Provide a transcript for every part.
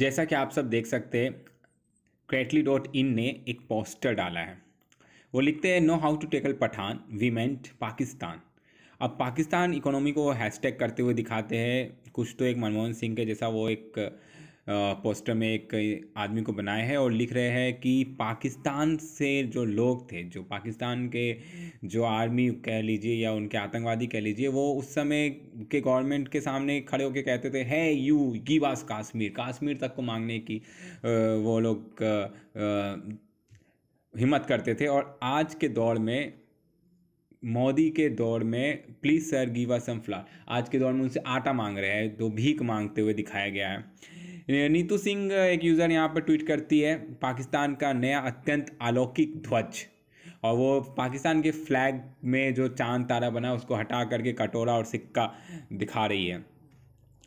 जैसा कि आप सब देख सकते हैं क्रेटली डॉट इन ने एक पोस्टर डाला है वो लिखते हैं know how to tackle Pathan we meant Pakistan अब पाकिस्तान इकोनॉमी को हैशटैग करते हुए दिखाते हैं कुछ तो एक मनमोहन सिंह के जैसा वो एक पोस्टर में एक आदमी को बनाया है और लिख रहे हैं कि पाकिस्तान से जो लोग थे जो पाकिस्तान के जो आर्मी कह लीजिए या उनके आतंकवादी कह लीजिए वो उस समय के गवर्नमेंट के सामने खड़े होकर कहते थे है you give us Kashmir Kashmir तक को मांगने की वो लोग हिम्मत करते थे और आज के दौर में मोदी के दौर में please sir give us some flower आज के दौर में उनसे आटा मांग रहे हैं तो भीख मांगते हुए दिखाया गया है नीतू सिंह एक यूज़र यहाँ पर ट्वीट करती है पाकिस्तान का नया अत्यंत अलौकिक ध्वज और वो पाकिस्तान के फ्लैग में जो चांद तारा बना उसको हटा करके कटोरा और सिक्का दिखा रही है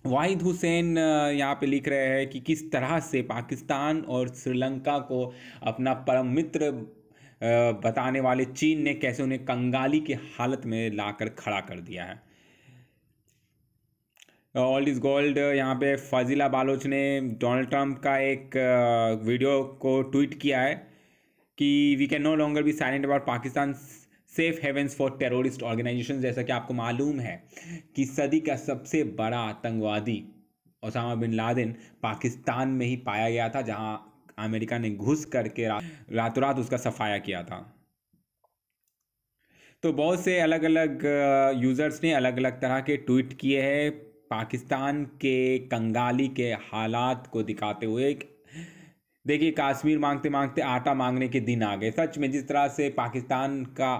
वाहिद हुसैन यहाँ पे लिख रहे हैं कि किस तरह से पाकिस्तान और श्रीलंका को अपना परम मित्र बताने वाले चीन ने कैसे उन्हें कंगाली के हालत में लाकर खड़ा कर दिया है ऑल इज़ गोल्ड यहाँ पे फाजिला बालोच ने डोनाल्ड ट्रंप का एक वीडियो को ट्वीट किया है कि we can no longer be silent about Pakistan safe havens for terrorist organisation जैसा कि आपको मालूम है कि सदी का सबसे बड़ा आतंकवादी ओसामा बिन लादेन पाकिस्तान में ही पाया गया था जहाँ अमेरिका ने घुस करके रा, रातों रात उसका सफाया किया था तो बहुत से अलग अलग यूज़र्स ने अलग अलग तरह के ट्वीट किए हैं पाकिस्तान के कंगाली के हालात को दिखाते हुए देखिए कश्मीर मांगते मांगते आटा मांगने के दिन आ गए सच में जिस तरह से पाकिस्तान का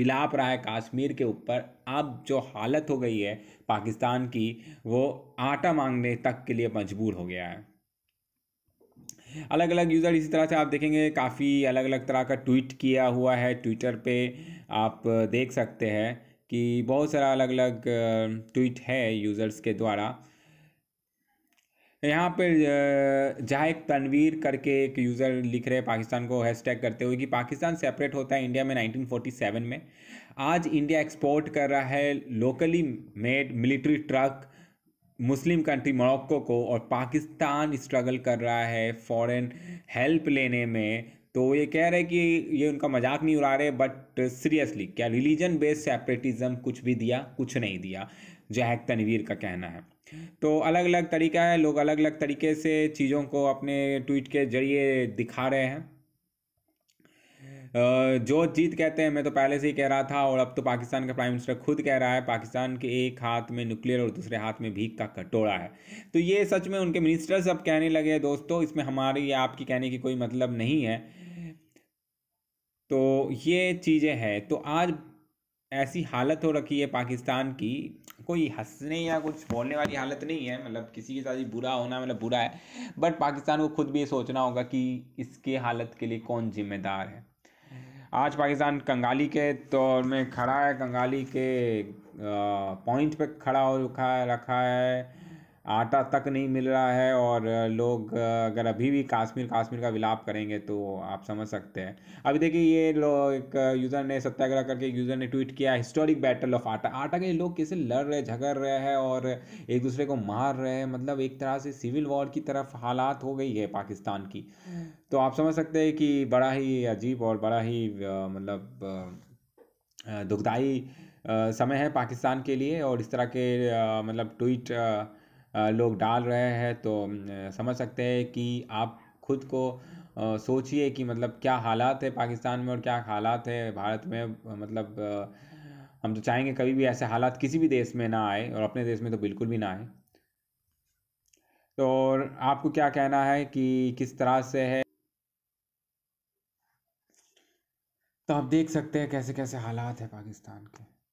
विलाप रहा है कश्मीर के ऊपर अब जो हालत हो गई है पाकिस्तान की वो आटा मांगने तक के लिए मजबूर हो गया है अलग अलग यूज़र इसी तरह से आप देखेंगे काफ़ी अलग अलग तरह का ट्वीट किया हुआ है ट्विटर पे आप देख सकते हैं कि बहुत सारा अलग अलग ट्वीट है यूज़र्स के द्वारा यहाँ पर जाहिक तनवीर करके एक यूज़र लिख रहे पाकिस्तान को हैशटैग करते हुए कि पाकिस्तान सेपरेट होता है इंडिया में 1947 में आज इंडिया एक्सपोर्ट कर रहा है locally made military truck Muslim country Morocco को और पाकिस्तान स्ट्रगल कर रहा है फॉरेन हेल्प लेने में तो ये कह रहे हैं कि ये उनका मजाक नहीं उड़ा रहे बट सीरियसली क्या रिलीजन बेस्ड सेपरेटिज्म कुछ भी दिया कुछ नहीं दिया जहक तनवीर का कहना है तो अलग अलग तरीका है लोग अलग अलग तरीके से चीज़ों को अपने ट्वीट के जरिए दिखा रहे हैं जो जीत कहते हैं मैं तो पहले से ही कह रहा था और अब तो पाकिस्तान का प्राइम मिनिस्टर खुद कह रहा है पाकिस्तान के एक हाथ में न्यूक्लियर और दूसरे हाथ में भीख का कटोरा है तो ये सच में उनके मिनिस्टर्स अब कहने लगे दोस्तों इसमें हमारी या आपकी कहने की कोई मतलब नहीं है तो ये चीज़ें हैं तो आज ऐसी हालत हो रखी है पाकिस्तान की कोई हंसने या कुछ बोलने वाली हालत नहीं है मतलब किसी के साथ ही बुरा होना मतलब बुरा है बट पाकिस्तान को खुद भी ये सोचना होगा कि इसके हालत के लिए कौन जिम्मेदार है आज पाकिस्तान कंगाली के तौर में खड़ा है कंगाली के पॉइंट पे खड़ा हो रखा है रखा है आटा तक नहीं मिल रहा है और लोग अगर अभी भी काश्मीर काश्मीर का विलाप करेंगे तो आप समझ सकते हैं अभी देखिए ये लोग एक यूज़र ने सत्याग्रह करके यूज़र ने ट्वीट किया हिस्टोरिक बैटल ऑफ आटा आटा के लोग कैसे लड़ रहे झगड़ रहे हैं और एक दूसरे को मार रहे हैं मतलब एक तरह से सिविल वॉर की तरफ हालात हो गई है पाकिस्तान की तो आप समझ सकते हैं कि बड़ा ही अजीब और बड़ा ही मतलब दुखदाई समय है पाकिस्तान के लिए और इस तरह के मतलब ट्वीट लोग डाल रहे हैं तो समझ सकते हैं कि आप खुद को सोचिए कि मतलब क्या हालात है पाकिस्तान में और क्या हालात है भारत में मतलब हम तो चाहेंगे कभी भी ऐसे हालात किसी भी देश में ना आए और अपने देश में तो बिल्कुल भी ना आए तो आपको क्या कहना है कि किस तरह से है तो आप देख सकते हैं कैसे कैसे हालात है पाकिस्तान के